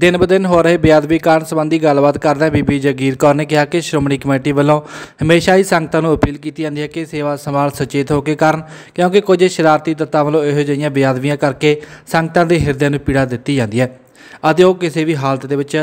ਦਿਨ ਦਿਨ ਹੋ ਰਹੇ ਬਿਆਦਵੀ ਕਾਰਨ ਸੰਬੰਧੀ ਗੱਲਬਾਤ ਕਰਦਿਆਂ ਬੀਬੀ ਜਗੀਰ ਕੌਰ ਨੇ ਕਿਹਾ ਕਿ ਸ਼੍ਰੋਮਣੀ ਕਮੇਟੀ ਵੱਲੋਂ ਹਮੇਸ਼ਾ ਹੀ ਸੰਗਤਾਂ ਨੂੰ ਅਪੀਲ ਕੀਤੀ ਜਾਂਦੀ ਹੈ ਕਿ ਸੇਵਾ ਸੰਭਾਲ ਸੁਚੇਤ ਹੋ ਕੇ ਕਰਨ ਕਿਉਂਕਿ ਕੁਝ ਸ਼ਰਾਰਤੀ ਤੱਤਾਂ ਵੱਲੋਂ ਇਹੋ ਜਿਹੀਆਂ ਬਿਆਦਵੀਆਂ ਕਰਕੇ ਸੰਗਤਾਂ ਦੇ ਹਿਰਦਿਆਂ ਨੂੰ ਪੀੜਾ ਦਿੱਤੀ ਜਾਂਦੀ ਹੈ ਅਤੇ ਉਹ ਕਿਸੇ ਵੀ ਹਾਲਤ ਦੇ ਵਿੱਚ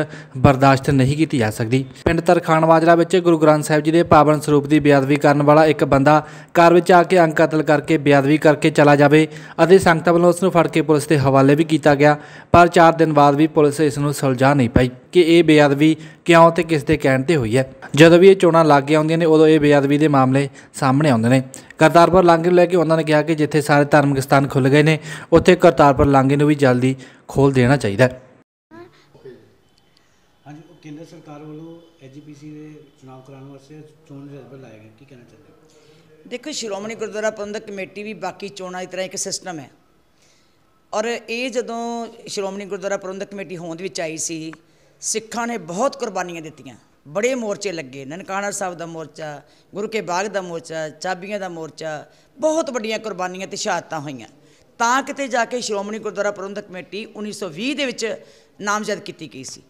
ਬਰਦਾਸ਼ਤ ਨਹੀਂ ਕੀਤੀ ਜਾ ਸਕਦੀ ਪਿੰਡ ਤਰਖਾਨ ਵਾਜਰਾ ਵਿੱਚ ਗੁਰੂ ਗ੍ਰੰਥ ਸਾਹਿਬ ਜੀ ਦੇ ਪਾਵਨ ਸਰੂਪ ਦੀ ਬੇਅਦਬੀ ਕਰਨ ਵਾਲਾ ਇੱਕ ਬੰਦਾ ਕਾਰ ਵਿੱਚ ਆ ਕੇ ਅੰਗ ਕਤਲ ਕਰਕੇ ਬੇਅਦਬੀ ਕਰਕੇ ਚਲਾ ਜਾਵੇ ਅਤੇ ਸੰਗਤਾਂ ਵੱਲੋਂ ਉਸ ਨੂੰ ਫੜ ਕੇ ਪੁਲਿਸ ਦੇ ਹਵਾਲੇ ਵੀ ਕੀਤਾ ਗਿਆ ਪਰ 4 ਦਿਨ ਬਾਅਦ ਵੀ ਪੁਲਿਸ ਇਸ ਨੂੰ ਸੁਲਝਾ ਨਹੀਂ ਪਾਈ ਕਿ ਇਹ ਬੇਅਦਬੀ ਕਿਉਂ ਤੇ ਕਿਸ ਦੇ ਕਹਿਣ ਤੇ ਹੋਈ ਹੈ ਜਦੋਂ ਵੀ ਇਹ ਚੋਣਾਂ ਲੱਗ ਹੁੰਦੀਆਂ ਨੇ ਉਦੋਂ ਇਹ ਬੇਅਦਬੀ ਦੇ ਮਾਮਲੇ ਸਾਹਮਣੇ ਆਉਂਦੇ ਨੇ ਕਰਤਾਰਪੁਰ ਲਾਂਘੇ ਨੂੰ ਲੈ ਕੇ ਉਹਨਾਂ ਨੇ ਕਿਹਾ ਕਿ ਜਿੱਥੇ ਸਾਰੇ ਧਾਰਮਿਕ ਸਥਾਨ ਖੁੱਲ ਗਏ ਨੇ ਉੱਥੇ ਕਰਤਾਰਪੁਰ ਲਾਂਘੇ ਨੂੰ ਵੀ ਜਲਦੀ ਖੋਲ ਦੇਣਾ ਚਾਹੀਦਾ ਹੈ ਕੇਂਦਰ ਸਰਕਾਰ ਵੱਲੋਂ ਐਜੀਪੀਸੀ ਦੇ ਚੋਣ ਕਰਾਉਣ ਵਾਸਤੇ ਚੋਣ ਰਜਬਾ ਲਾਇਆ ਗਿਆ ਕੀ ਕਹਿਣਾ ਚਾਹੁੰਦੇ ਹੋ ਦੇਖੋ ਸ਼੍ਰੋਮਣੀ ਗੁਰਦੁਆਰਾ ਪ੍ਰਬੰਧਕ ਕਮੇਟੀ ਵੀ ਬਾਕੀ ਚੋਣਾਂ ਦੀ ਤਰ੍ਹਾਂ ਇੱਕ ਸਿਸਟਮ ਹੈ ਔਰ ਇਹ ਜਦੋਂ ਸ਼੍ਰੋਮਣੀ ਗੁਰਦੁਆਰਾ ਪ੍ਰਬੰਧਕ ਕਮੇਟੀ ਹੋਂਦ ਵਿੱਚ ਆਈ ਸੀ ਸਿੱਖਾਂ ਨੇ ਬਹੁਤ ਕੁਰਬਾਨੀਆਂ ਦਿੱਤੀਆਂ ਬੜੇ ਮੋਰਚੇ ਲੱਗੇ ਨਨਕਾਣਾ ਸਾਹਿਬ ਦਾ ਮੋਰਚਾ ਗੁਰੂ ਕੇ ਬਾਗ ਦਾ ਮੋਰਚਾ ਚਾਬੀਆਂ ਦਾ ਮੋਰਚਾ ਬਹੁਤ ਵੱਡੀਆਂ ਕੁਰਬਾਨੀਆਂ ਤੇ ਸ਼ਹਾਦਤਾਂ ਹੋਈਆਂ ਤਾਂ ਕਿਤੇ ਜਾ ਕੇ ਸ਼੍ਰੋਮਣੀ ਗੁਰਦੁਆਰਾ ਪ੍ਰਬੰਧਕ ਕਮੇਟੀ 1920 ਦੇ ਵਿੱਚ ਨਾਮਜ਼ਦ ਕੀਤੀ ਗਈ ਸੀ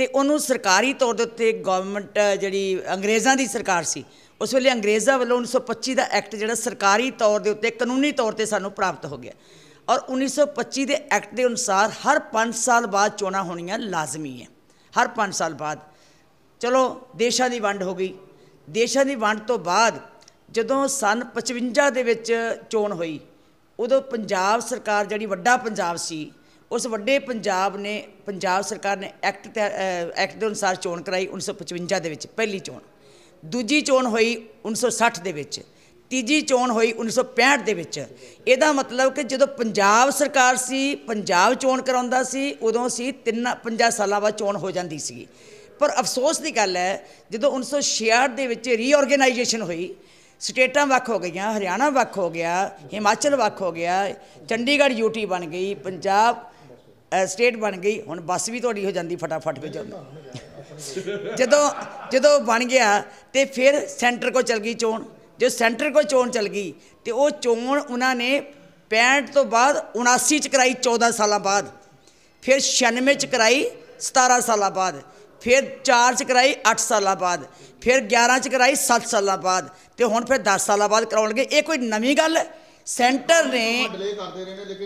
ਤੇ ਉਹਨੂੰ ਸਰਕਾਰੀ ਤੌਰ ਦੇ ਉੱਤੇ ਗਵਰਨਮੈਂਟ ਜਿਹੜੀ ਅੰਗਰੇਜ਼ਾਂ ਦੀ ਸਰਕਾਰ ਸੀ ਉਸ ਵੇਲੇ ਅੰਗਰੇਜ਼ਾਂ ਵੱਲੋਂ 1925 ਦਾ ਐਕਟ ਜਿਹੜਾ ਸਰਕਾਰੀ ਤੌਰ ਦੇ ਉੱਤੇ ਕਾਨੂੰਨੀ ਤੌਰ ਤੇ ਸਾਨੂੰ ਪ੍ਰਾਪਤ ਹੋ ਗਿਆ ਔਰ 1925 ਦੇ ਐਕਟ ਦੇ ਅਨੁਸਾਰ ਹਰ 5 ਸਾਲ ਬਾਅਦ ਚੋਣਾਂ ਹੋਣੀਆਂ ਲਾਜ਼ਮੀ ਹੈ ਹਰ 5 ਸਾਲ ਬਾਅਦ ਚਲੋ ਦੇਸ਼ਾਂ ਦੀ ਵੰਡ ਹੋ ਗਈ ਦੇਸ਼ਾਂ ਦੀ ਵੰਡ ਤੋਂ ਬਾਅਦ ਜਦੋਂ ਸਨ 55 ਦੇ ਵਿੱਚ ਚੋਣ ਹੋਈ ਉਦੋਂ ਪੰਜਾਬ ਸਰਕਾਰ ਜਿਹੜੀ ਵੱਡਾ ਪੰਜਾਬ ਸੀ ਉਸ ਵੱਡੇ ਪੰਜਾਬ ਨੇ ਪੰਜਾਬ ਸਰਕਾਰ ਨੇ ਐਕਟ ਐਕਟ ਦੇ ਅਨੁਸਾਰ ਚੋਣ ਕਰਾਈ 1955 ਦੇ ਵਿੱਚ ਪਹਿਲੀ ਚੋਣ ਦੂਜੀ ਚੋਣ ਹੋਈ 1960 ਦੇ ਵਿੱਚ ਤੀਜੀ ਚੋਣ ਹੋਈ 1965 ਦੇ ਵਿੱਚ ਇਹਦਾ ਮਤਲਬ ਕਿ ਜਦੋਂ ਪੰਜਾਬ ਸਰਕਾਰ ਸੀ ਪੰਜਾਬ ਚੋਣ ਕਰਾਉਂਦਾ ਸੀ ਉਦੋਂ ਸੀ ਤਿੰਨ 50 ਸਾਲਾਂ ਬਾਅਦ ਚੋਣ ਹੋ ਜਾਂਦੀ ਸੀ ਪਰ ਅਫਸੋਸ ਦੀ ਗੱਲ ਹੈ ਜਦੋਂ 1966 ਦੇ ਵਿੱਚ ਰੀਆਰਗੇਨਾਈਜੇਸ਼ਨ ਹੋਈ ਸਟੇਟਾਂ ਵੱਖ ਹੋ ਗਈਆਂ ਹਰਿਆਣਾ ਵੱਖ ਹੋ ਗਿਆ ਹਿਮਾਚਲ ਵੱਖ ਹੋ ਗਿਆ ਚੰਡੀਗੜ੍ਹ ਯੂਟੀ ਬਣ ਗਈ ਪੰਜਾਬ ਸਟੇਟ ਬਣ ਗਈ ਹੁਣ ਬੱਸ ਵੀ ਤੁਹਾਡੀ ਹੋ ਜਾਂਦੀ ਫਟਾਫਟ ਵਿੱਚ ਜਦੋਂ ਜਦੋਂ ਬਣ ਗਿਆ ਤੇ ਫਿਰ ਸੈਂਟਰ ਕੋ ਚਲ ਗਈ ਚੋਣ ਜੋ ਸੈਂਟਰ ਕੋ ਚੋਣ ਚਲ ਗਈ ਤੇ ਉਹ ਚੋਣ ਉਹਨਾਂ ਨੇ 65 ਤੋਂ ਬਾਅਦ 79 ਚ ਕਰਾਈ 14 ਸਾਲਾਂ ਬਾਅਦ ਫਿਰ 96 ਚ ਕਰਾਈ 17 ਸਾਲਾਂ ਬਾਅਦ ਫਿਰ 4 ਚ ਕਰਾਈ 8 ਸਾਲਾਂ ਬਾਅਦ ਫਿਰ 11 ਚ ਕਰਾਈ 7 ਸਾਲਾਂ ਬਾਅਦ ਤੇ ਹੁਣ ਫਿਰ 10 ਸਾਲਾਂ ਬਾਅਦ ਕਰਾਉਣਗੇ ਇਹ ਕੋਈ ਨਵੀਂ ਗੱਲ ਹੈ ਸੈਂਟਰ ਨੇ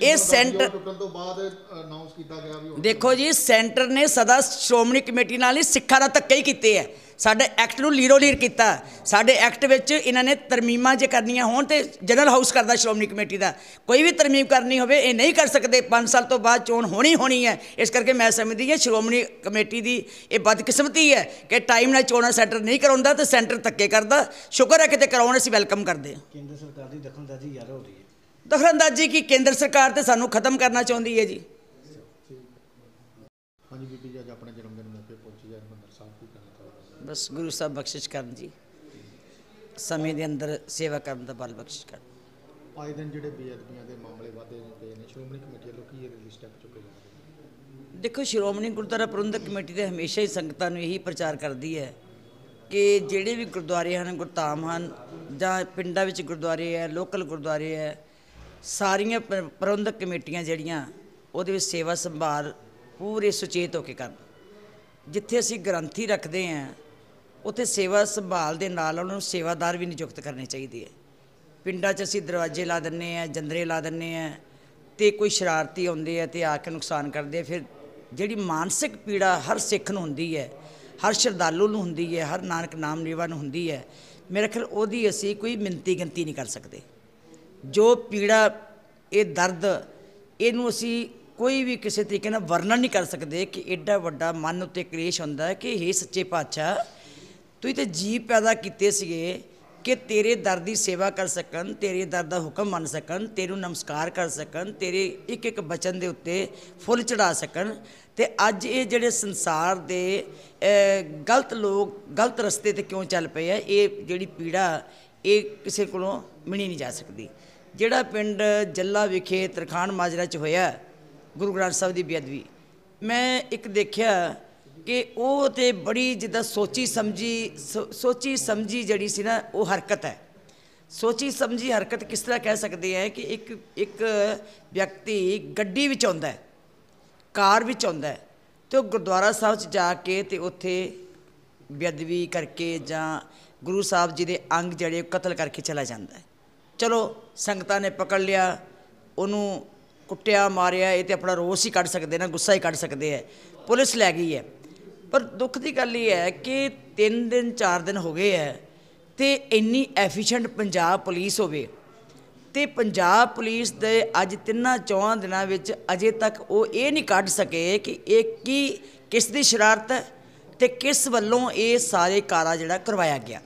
ਇਹ ਸੈਂਟਰ ਟੁੱਟਣ ਤੋਂ ਬਾਅਦ ਅਨਾਉਂਸ ਕੀਤਾ ਗਿਆ ਵੀ ਦੇਖੋ ਜੀ ਸੈਂਟਰ ਨੇ ਸਦਾ ਸ਼੍ਰੋਮਣੀ ਕਮੇਟੀ ਨਾਲ ਹੀ ਸਿੱਖਾਂ ਦਾ ਧੱਕਾ ਹੀ ਕੀਤੇ ਹੈ ਸਾਡੇ ਐਕਟ ਨੂੰ ਲੀਰੋ ਲੀਰ ਕੀਤਾ ਸਾਡੇ ਐਕਟ ਵਿੱਚ ਇਹਨਾਂ ਨੇ ਤਰਮੀਮਾਂ ਜੇ ਕਰਨੀਆਂ ਹੋਣ ਤੇ ਜਨਰਲ ਹਾਊਸ ਕਰਦਾ ਸ਼੍ਰੋਮਣੀ ਕਮੇਟੀ ਦਾ ਕੋਈ ਵੀ ਤਰਮੀਮ ਕਰਨੀ ਹੋਵੇ ਇਹ ਨਹੀਂ ਕਰ ਸਕਦੇ 5 ਸਾਲ ਤੋਂ ਬਾਅਦ ਚੋਣ ਹੋਣੀ ਹੋਣੀ ਹੈ ਇਸ ਕਰਕੇ ਮੈਂ ਸਮਝਦੀ ਹਾਂ ਸ਼੍ਰੋਮਣੀ ਕਮੇਟੀ ਦੀ ਇਹ ਬਦਕਿਸਮਤੀ ਹੈ ਕਿ ਟਾਈਮ ਨਾਲ ਚੋਣਾਂ ਸੈਂਟਰ ਨਹੀਂ ਕਰਾਉਂਦਾ ਤੇ ਸੈਂਟਰ ਤੱਕੇ ਕਰਦਾ ਸ਼ੁਕਰ ਹੈ ਕਿਤੇ ਕਰਾਉਣ ਅਸੀਂ ਵੈਲਕਮ ਕਰਦੇ ਹਾਂ ਕੇਂਦਰ ਸਰਕਾਰ ਦੀ ਦਖਲਅੰਦਾਜ਼ੀ ਯਾਰ ਹੋ ਰਹੀ ਹੈ ਦਖਲਅੰਦਾਜ਼ੀ ਕੀ ਕੇਂਦਰ ਸਰਕਾਰ ਤੇ ਸਾਨੂੰ ਖਤਮ ਕਰਨਾ ਚਾਹੁੰਦੀ ਹੈ ਜੀ ਹਾਂਜੀ ਬੀਬੀ ਜੀ ਅੱਜ ਆਪਣੇ ਜਨਮ ਬਸ ਗੁਰੂ ਸਾਹਿਬ ਬਖਸ਼ਿਸ਼ ਕਰਨ ਜੀ ਸਮੇਂ ਦੇ ਅੰਦਰ ਸੇਵਾ ਕਰਨ ਦਾ ਬਲ ਬਖਸ਼ਿਸ਼ ਕਰ ਅੱਜ ਦਿਨ ਜਿਹੜੇ ਬੇਅਦਬੀਆਂ ਦੇ ਮਾਮਲੇ ਵਾਦੇ ਪਏ ਨੇ ਸ਼੍ਰੋਮਣੀ ਕਮੇਟੀ ਵੱਲੋਂ ਕੀ ਇਹਦੇ ਸਟੈਪ ਚੁੱਕੇ ਜਾਂਦੇ ਦੇਖੋ ਸ਼੍ਰੋਮਣੀ ਗੁਰਦੁਆਰਾ ਪ੍ਰਬੰਧਕ ਕਮੇਟੀ ਦੇ ਹਮੇਸ਼ਾ ਹੀ ਸੰਗਤਾਂ ਨੂੰ ਇਹੀ ਪ੍ਰਚਾਰ ਕਰਦੀ ਹੈ ਕਿ ਜਿਹੜੇ ਵੀ ਗੁਰਦੁਆਰੇ ਹਨ ਗੁਰਤਾਮ ਹਨ ਜਾਂ ਪਿੰਡਾਂ ਵਿੱਚ ਗੁਰਦੁਆਰੇ ਹੈ ਲੋਕਲ ਗੁਰਦੁਆਰੇ ਹੈ ਸਾਰੀਆਂ ਪ੍ਰਬੰਧਕ ਕਮੇਟੀਆਂ ਜਿਹੜੀਆਂ ਉਹਦੇ ਵਿੱਚ ਸੇਵਾ ਸੰਭਾਲ ਪੂਰੇ ਸੁਚੇਤ ਹੋ ਕੇ ਕਰਨ ਜਿੱਥੇ ਅਸੀਂ ਗ੍ਰੰਥੀ ਰੱਖਦੇ ਆਂ ਉੱਥੇ ਸੇਵਾ ਸੰਭਾਲ ਦੇ ਨਾਲ ਉਹਨਾਂ ਨੂੰ ਸੇਵਾਦਾਰ ਵੀ ਨਿਯੁਕਤ ਕਰਨੇ ਚਾਹੀਦੇ ਹੈ ਪਿੰਡਾਂ 'ਚ ਅਸੀਂ ਦਰਵਾਜ਼ੇ ਲਾ ਦਿੰਨੇ ਆ ਜੰਦਰੇ ਲਾ ਦਿੰਨੇ ਆ ਤੇ ਕੋਈ ਸ਼ਰਾਰਤੀ ਆਉਂਦੇ ਆ ਤੇ ਆ ਕੇ ਨੁਕਸਾਨ ਕਰਦੇ ਆ ਫਿਰ ਜਿਹੜੀ ਮਾਨਸਿਕ ਪੀੜਾ ਹਰ ਸਿੱਖ ਨੂੰ ਹੁੰਦੀ ਹੈ ਹਰ ਸ਼ਰਧਾਲੂ ਨੂੰ ਹੁੰਦੀ ਹੈ ਹਰ ਨਾਨਕ ਨਾਮ ਨਿਵਾ ਨੂੰ ਹੁੰਦੀ ਹੈ ਮੇਰੇ ਖਿਆਲ ਉਹਦੀ ਅਸੀਂ ਕੋਈ ਮਿੰਤੀ ਗੰਤੀ ਨਹੀਂ ਕਰ ਸਕਦੇ ਜੋ ਪੀੜਾ ਇਹ ਦਰਦ ਇਹਨੂੰ ਅਸੀਂ ਕੋਈ ਵੀ ਕਿਸੇ ਤਰੀਕੇ ਨਾਲ ਵਰਣਨ ਨਹੀਂ ਕਰ ਸਕਦੇ ਕਿ ਐਡਾ ਵੱਡਾ ਮਨ ਉੱਤੇ ਕਲੇਸ਼ ਹੁੰਦਾ ਹੈ ਕਿ ਇਹ ਸੱਚੇ ਪਾਤਸ਼ਾਹ ਤੁਸੀਂ ਤੇ ਜੀ ਪੈਦਾ ਕੀਤੇ ਸੀਗੇ ਕਿ ਤੇਰੇ ਦਰ ਦੀ ਸੇਵਾ ਕਰ ਸਕਣ ਤੇਰੇ ਦਰ ਦਾ ਹੁਕਮ ਮੰਨ ਸਕਣ ਤੇਰੂ ਨਮਸਕਾਰ ਕਰ ਸਕਣ ਤੇਰੇ ਇੱਕ ਇੱਕ ਬਚਨ ਦੇ ਉੱਤੇ ਫੁੱਲ ਚੜਾ ਸਕਣ ਤੇ ਅੱਜ ਇਹ ਜਿਹੜੇ ਸੰਸਾਰ ਦੇ ਗਲਤ ਲੋਕ ਗਲਤ ਰਸਤੇ ਤੇ ਕਿਉਂ ਚੱਲ ਪਏ ਆ ਇਹ ਜਿਹੜੀ ਪੀੜਾ ਇਹ ਕਿਸੇ ਕੋਲੋਂ ਮਿਣੀ ਨਹੀਂ ਜਾ ਸਕਦੀ ਜਿਹੜਾ ਪਿੰਡ ਜੱਲਾ ਵਿਖੇ ਤਰਖਾਨ ਮਾਜਰਾ 'ਚ ਹੋਇਆ ਗੁਰੂ ਗ੍ਰੰਥ ਸਾਹਿਬ ਦੀ ਬੇਅਦਬੀ ਮੈਂ ਇੱਕ ਦੇਖਿਆ ਕਿ ਉਹ ਤੇ ਬੜੀ ਜਿੱਦਾਂ ਸੋਚੀ ਸਮਝੀ ਸੋਚੀ ਸਮਝੀ ਜਿਹੜੀ ਸੀ ਨਾ ਉਹ ਹਰਕਤ ਹੈ ਸੋਚੀ ਸਮਝੀ ਹਰਕਤ ਕਿਸ ਤਰ੍ਹਾਂ ਕਹਿ ਸਕਦੇ ਆ ਕਿ ਇੱਕ ਇੱਕ ਵਿਅਕਤੀ ਗੱਡੀ ਵਿੱਚ ਆਉਂਦਾ ਹੈ ਕਾਰ ਵਿੱਚ ਆਉਂਦਾ ਹੈ ਤੇ ਉਹ ਗੁਰਦੁਆਰਾ ਸਾਹਿਬ 'ਚ ਜਾ ਕੇ ਤੇ ਉੱਥੇ ਬਦਵੀ ਕਰਕੇ ਜਾਂ ਗੁਰੂ ਸਾਹਿਬ ਜੀ ਦੇ ਅੰਗ ਜਿਹੜੇ ਕਤਲ ਕਰਕੇ ਚਲਾ ਜਾਂਦਾ ਹੈ ਚਲੋ ਸੰਗਤਾਂ ਨੇ ਪਕੜ ਲਿਆ ਉਹਨੂੰ ਕੁੱਟਿਆ ਮਾਰਿਆ ਇਹ ਤੇ ਆਪਣਾ ਰੋਸ ਹੀ ਕੱਢ ਸਕਦੇ ਨਾ ਗੁੱਸਾ ਹੀ ਕੱਢ ਸਕਦੇ ਆ ਪੁਲਿਸ ਲੈ ਗਈ ਹੈ ਪਰ ਦੁੱਖ ਦੀ ਗੱਲ ਇਹ ਹੈ ਕਿ 3 ਦਿਨ 4 ਦਿਨ ਹੋ ਗਏ ਐ ਤੇ ਇੰਨੀ ਐਫੀਸ਼ੀਐਂਟ ਪੰਜਾਬ ਪੁਲਿਸ ਹੋਵੇ ਤੇ ਪੰਜਾਬ ਪੁਲਿਸ ਦੇ ਅੱਜ ਤਿੰਨਾਂ ਚੌਹਾਂ ਦਿਨਾਂ ਵਿੱਚ ਅਜੇ ਤੱਕ ਉਹ ਇਹ ਨਹੀਂ ਕੱਢ ਸਕੇ ਕਿ ਇਹ ਕੀ ਕਿਸ ਦੀ ਸ਼ਰਾਰਤ ਹੈ ਤੇ ਕਿਸ ਵੱਲੋਂ ਇਹ ਸਾਰੇ ਕਾਰਾ ਜਿਹੜਾ ਕਰਵਾਇਆ ਗਿਆ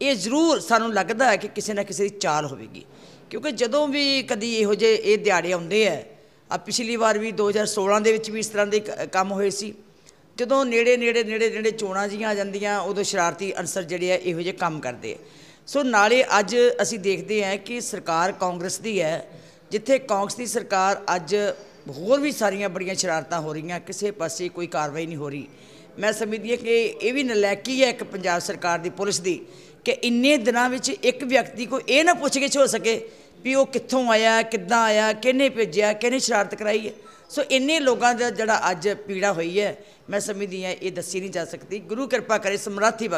ਇਹ ਜ਼ਰੂਰ ਸਾਨੂੰ ਲੱਗਦਾ ਹੈ ਕਿ ਕਿਸੇ ਨਾ ਕਿਸੇ ਦੀ ਚਾਲ ਹੋਵੇਗੀ ਕਿਉਂਕਿ ਜਦੋਂ ਵੀ ਕਦੀ ਇਹੋ ਜਿਹੇ ਇਹ ਦਿਹਾੜੇ ਆਉਂਦੇ ਆ ਆ ਪਿਛਲੀ ਵਾਰ ਵੀ 2016 ਦੇ ਵਿੱਚ ਵੀ ਇਸ ਤਰ੍ਹਾਂ ਦੇ ਕੰਮ ਹੋਏ ਸੀ ਜਦੋਂ ਨੇੜੇ ਨੇੜੇ ਨੇੜੇ ਨੇੜੇ ਚੋਣਾਂ ਜੀਆਂ ਆ ਜਾਂਦੀਆਂ ਉਦੋਂ ਸ਼ਰਾਰਤੀ ਅਨਸਰ ਜਿਹੜੇ ਆ ਇਹੋ ਜਿਹੇ ਕੰਮ ਕਰਦੇ ਸੋ ਨਾਲੇ ਅੱਜ ਅਸੀਂ ਦੇਖਦੇ ਆ ਕਿ ਸਰਕਾਰ ਕਾਂਗਰਸ ਦੀ ਹੈ ਜਿੱਥੇ ਕਾਂਗਰਸ ਦੀ ਸਰਕਾਰ ਅੱਜ ਹੋਰ ਵੀ ਸਾਰੀਆਂ ਬੜੀਆਂ ਸ਼ਰਾਰਤਾਂ ਹੋ ਰਹੀਆਂ ਕਿਸੇ ਪਾਸੇ ਕੋਈ ਕਾਰਵਾਈ ਨਹੀਂ ਹੋ ਰਹੀ ਮੈਂ ਸਮਝਦੀ ਹਾਂ ਕਿ ਇਹ ਵੀ ਨਲਾਇਕੀ ਹੈ ਇੱਕ ਪੰਜਾਬ ਸਰਕਾਰ ਦੀ ਪੁਲਿਸ ਦੀ ਕਿ ਇੰਨੇ ਦਿਨਾਂ ਵਿੱਚ ਇੱਕ ਵਿਅਕਤੀ ਕੋ ਇਹ ਨਾ ਪੁੱਛ ਕੇ ਛੋ ਸਕੇ ਵੀ ਉਹ ਕਿੱਥੋਂ ਆਇਆ ਕਿੱਦਾਂ ਆਇਆ ਕਿਹਨੇ ਭੇਜਿਆ ਕਿਹਨੇ ਸ਼ਰਾਰਤ ਕਰਾਈ ਹੈ ਸੋ ਇੰਨੇ ਲੋਕਾਂ ਦਾ ਜਿਹੜਾ ਅੱਜ ਪੀੜਾ ਹੋਈ ਹੈ ਮੈਂ ਸਮਝਦੀ ਹਾਂ ਇਹ ਦੱਸੀ ਨਹੀਂ ਜਾ ਸਕਦੀ ਗੁਰੂ ਕਿਰਪਾ ਕਰੇ ਸਮਰਾਥੀ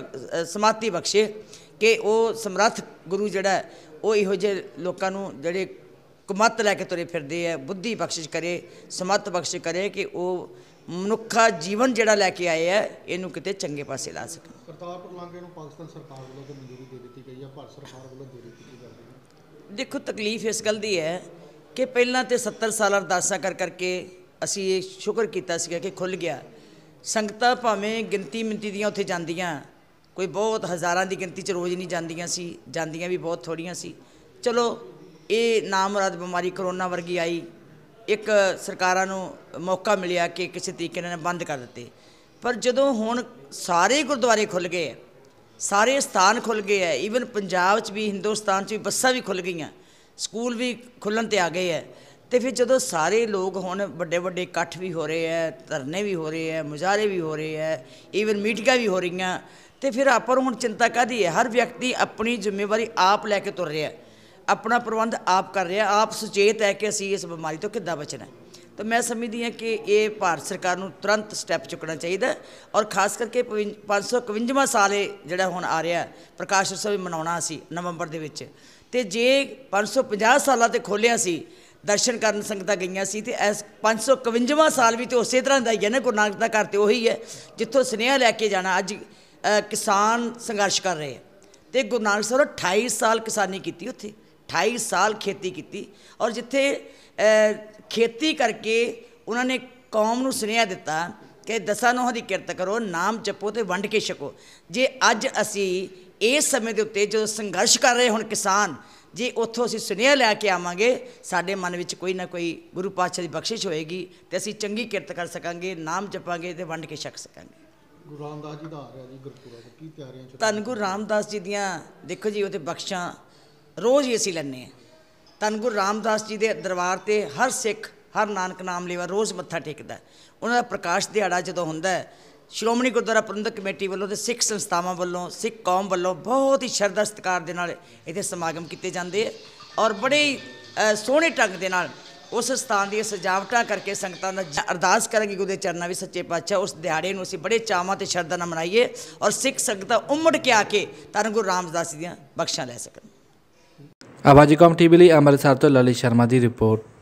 ਸਮਾਤੀ ਬਖਸ਼ੇ ਕਿ ਉਹ ਸਮਰੱਥ ਗੁਰੂ ਜਿਹੜਾ ਉਹ ਇਹੋ ਜਿਹੇ ਲੋਕਾਂ ਨੂੰ ਜਿਹੜੇ ਕੁਮਤ ਲੈ ਕੇ ਤੁਰੇ ਫਿਰਦੇ ਆ ਬੁੱਧੀ ਬਖਸ਼ਿਸ਼ ਕਰੇ ਸਮਤ ਬਖਸ਼ਿਸ਼ ਕਰੇ ਕਿ ਉਹ ਮਨੁੱਖਾ ਜੀਵਨ ਜਿਹੜਾ ਲੈ ਕੇ ਆਏ ਆ ਇਹਨੂੰ ਕਿਤੇ ਚੰਗੇ ਪਾਸੇ ਲਾ ਸਕਣ ਕਰਤਾਰਪੁਰ ਲਾਂਗੇ ਨੂੰ ਪਾਕਿਸਤਾਨ ਸਰਕਾਰ ਵੱਲੋਂ ਮਨਜ਼ੂਰੀ ਦੇ ਦਿੱਤੀ ਗਈ ਆ ਭਾਰਤ ਸਰਕਾਰ ਵੱਲੋਂ ਦੇ ਦਿੱਤੀ ਗਈ ਦੇਖੋ ਤਕਲੀਫ ਇਸ ਗੱਲ ਦੀ ਹੈ ਕਿ ਪਹਿਲਾਂ ਤੇ 70 ਸਾਲ ਅਰਦਾਸਾਂ ਕਰ ਕਰਕੇ ਅਸੀਂ ਇਹ ਸ਼ੁਕਰ ਕੀਤਾ ਸੀਗਾ ਕਿ ਖੁੱਲ ਗਿਆ ਸੰਗਤਾਂ ਭਾਵੇਂ ਗਿਣਤੀ ਮਿੰਤੀ ਦੀਆਂ ਉੱਥੇ ਜਾਂਦੀਆਂ ਕੋਈ ਬਹੁਤ ਹਜ਼ਾਰਾਂ ਦੀ ਗਿਣਤੀ 'ਚ ਰੋਜ਼ ਨਹੀਂ ਜਾਂਦੀਆਂ ਸੀ ਜਾਂਦੀਆਂ ਵੀ ਬਹੁਤ ਥੋੜੀਆਂ ਸੀ ਚਲੋ ਇਹ ਨਾਮਰਾਦ ਬਿਮਾਰੀ ਕਰੋਨਾ ਵਰਗੀ ਆਈ ਇੱਕ ਸਰਕਾਰਾਂ ਨੂੰ ਮੌਕਾ ਮਿਲਿਆ ਕਿ ਕਿਸੇ ਤਰੀਕੇ ਨਾਲ ਬੰਦ ਕਰ ਦਿੱਤੇ ਪਰ ਜਦੋਂ ਹੁਣ ਸਾਰੇ ਗੁਰਦੁਆਰੇ ਖੁੱਲ ਗਏ ਸਾਰੇ ਸਥਾਨ ਖੁੱਲ ਗਏ ਐ ਇਵਨ ਪੰਜਾਬ 'ਚ ਵੀ ਹਿੰਦੁਸਤਾਨ 'ਚ ਵੀ ਬੱਸਾਂ ਵੀ ਖੁੱਲ ਗਈਆਂ ਸਕੂਲ ਵੀ ਖੁੱਲਣ ਤੇ ਆ ਗਏ ਐ ਤੇ ਫਿਰ ਜਦੋਂ ਸਾਰੇ ਲੋਕ ਹੁਣ ਵੱਡੇ ਵੱਡੇ ਇਕੱਠ ਵੀ ਹੋ ਰਹੇ ਐ ਧਰਨੇ ਵੀ ਹੋ ਰਹੇ ਐ ਮੁਜ਼ਾਹਰੇ ਵੀ ਹੋ ਰਹੇ ਐ ਇਵਨ ਮੀਟਿੰਗਾਂ ਵੀ ਹੋ ਰਹੀਆਂ ਤੇ ਫਿਰ ਆਪਾਂ ਨੂੰ ਹੁਣ ਚਿੰਤਾ ਕਾਦੀ ਐ ਹਰ ਵਿਅਕਤੀ ਆਪਣੀ ਜ਼ਿੰਮੇਵਾਰੀ ਆਪ ਲੈ ਕੇ ਤੁਰ ਰਿਹਾ ਆਪਣਾ ਪ੍ਰਬੰਧ ਆਪ ਕਰ ਰਿਹਾ ਆਪ ਸੁਚੇਤ ਹੈ ਕਿ ਅਸੀਂ ਇਸ ਬਿਮਾਰੀ ਤੋਂ ਕਿੱਦਾਂ ਬਚਣਾ ਹੈ ਤਾਂ ਮੈਂ ਸਮਝਦੀ ਹਾਂ ਕਿ ਇਹ ਭਾਰਤ ਸਰਕਾਰ ਨੂੰ ਤੁਰੰਤ ਸਟੈਪ ਚੁੱਕਣਾ ਚਾਹੀਦਾ ਔਰ ਖਾਸ ਕਰਕੇ 551ਵਾਂ ਸਾਲ ਇਹ ਜਿਹੜਾ ਹੁਣ ਆ ਰਿਹਾ ਪ੍ਰਕਾਸ਼ ਉਤਸਵ ਮਨਾਉਣਾ ਸੀ ਨਵੰਬਰ ਦੇ ਵਿੱਚ ਤੇ ਜੇ 550 ਸਾਲਾਂ ਤੇ ਖੋਲਿਆ ਸੀ ਦਰਸ਼ਨ ਕਰਨ ਸੰਗਤਾਂ ਗਈਆਂ ਸੀ ਤੇ ਇਸ 551ਵਾਂ ਸਾਲ ਵੀ ਤੇ ਉਸੇ ਤਰ੍ਹਾਂ ਦਾ ਹੀ ਹੈ ਨਾ ਗੁਰੂ ਨਾਨਕ ਦਾ ਘਰ ਤੇ ਉਹੀ ਹੈ ਜਿੱਥੋਂ ਸਨੇਹਾ ਲੈ ਕੇ ਜਾਣਾ ਅੱਜ ਕਿਸਾਨ ਸੰਘਰਸ਼ ਕਰ ਰਹੇ ਤੇ ਗੁਰੂ ਨਾਨਕ ਸਾਹਿਬ 28 ਸਾਲ ਕਿਸਾਨੀ ਕੀਤੀ ਉੱਥੇ 28 ਸਾਲ ਖੇਤੀ ਕੀਤੀ ਔਰ ਜਿੱਥੇ ਖੇਤੀ ਕਰਕੇ ਉਹਨਾਂ ਨੇ ਕੌਮ ਨੂੰ ਸੁਨੇਹਾ ਦਿੱਤਾ ਕਿ ਦਸਾਂ ਨੋਹਾਂ ਦੀ ਕਿਰਤ ਕਰੋ ਨਾਮ ਜਪੋ ਤੇ ਵੰਡ ਕੇ ਛਕੋ ਜੇ ਅੱਜ ਅਸੀਂ ਇਸ ਸਮੇਂ ਦੇ ਉੱਤੇ ਜਦੋਂ ਸੰਘਰਸ਼ ਕਰ ਰਹੇ ਹੁਣ ਕਿਸਾਨ ਜੇ ਉੱਥੋਂ ਅਸੀਂ ਸੁਨੇਹਾ ਲੈ ਕੇ ਆਵਾਂਗੇ ਸਾਡੇ ਮਨ ਵਿੱਚ ਕੋਈ ਨਾ ਕੋਈ ਗੁਰੂ ਪਾਤਸ਼ਾਹ ਦੀ ਬਖਸ਼ਿਸ਼ ਹੋਏਗੀ ਤੇ ਅਸੀਂ ਚੰਗੀ ਕਿਰਤ ਕਰ ਸਕਾਂਗੇ ਨਾਮ ਜਪਾਂਗੇ ਤੇ ਵੰਡ ਕੇ ਛਕ ਸਕਾਂਗੇ ਗੁਰੂ ਰਾਮਦਾਸ ਜੀ ਦਾ ਆ ਰਿਹਾ ਜੀ ਗੁਰਪੁਰਬ ਕੀ ਤਿਆਰੀਆਂ ਚੱਲ ਧੰਨ ਗੁਰੂ ਰਾਮਦਾਸ ਜੀ ਦੀਆਂ ਦੇਖੋ ਜੀ ਉਹਦੇ ਬਖਸ਼ਾਂ ਰੋਜ਼ ਹੀ ਅਸੀਂ ਲੈਣੇ ਆ ਤਨ ਗੁਰੂ ਰਾਮਦਾਸ ਜੀ ਦੇ ਦਰਬਾਰ ਤੇ ਹਰ ਸਿੱਖ ਹਰ ਨਾਨਕ ਨਾਮ ਲੈਵਾ ਰੋਜ਼ ਮੱਥਾ ਟੇਕਦਾ ਉਹਨਾਂ ਦਾ ਪ੍ਰਕਾਸ਼ ਦਿਹਾੜਾ ਜਦੋਂ ਹੁੰਦਾ ਹੈ ਸ਼੍ਰੋਮਣੀ ਗੁਰਦੁਆਰਾ ਪ੍ਰਬੰਧਕ ਕਮੇਟੀ ਵੱਲੋਂ ਤੇ ਸਿੱਖ ਸੰਸਥਾਵਾਂ ਵੱਲੋਂ ਸਿੱਖ ਕੌਮ ਵੱਲੋਂ ਬਹੁਤ ਹੀ ਸ਼ਰਧਾ ਸਤਿਕਾਰ ਦੇ ਨਾਲ ਇਹਦੇ ਸਮਾਗਮ ਕੀਤੇ ਜਾਂਦੇ ਔਰ ਬੜੇ ਸੋਹਣੇ ਟੰਗ ਦੇ ਨਾਲ ਉਸ ਸਥਾਨ ਦੀ ਸਜਾਵਟਾਂ ਕਰਕੇ ਸੰਗਤਾਂ ਦਾ ਅਰਦਾਸ ਕਰਾਂਗੇ ਗੁਰੂ ਦੇ ਚਰਨਾਂ ਵਿੱਚ ਸੱਚੇ ਪਾਤਸ਼ਾਹ ਉਸ ਦਿਹਾੜੇ ਨੂੰ ਅਸੀਂ ਬੜੇ ਚਾਵਾਂ ਤੇ ਸ਼ਰਧਾ ਨਾਲ ਮਨਾਈਏ ਔਰ ਸਿੱਖ ਸੰਗਤਾਂ ਉਮੜ ਕੇ ਆ ਕੇ ਤਨ ਗੁਰੂ ਰਾਮਦਾਸ ਜੀ ਦੀਆਂ ਬਖਸ਼ਾਂ ਲੈ ਸਕਣ ਆਵਾਜ਼ੀ ਕੌਮ ਟੀਵੀ ਲਈ ਅੰਮ੍ਰਿਤਸਰ ਤੋਂ ਲਲਿਤ ਸ਼ਰਮਾ ਦੀ ਰਿਪੋਰਟ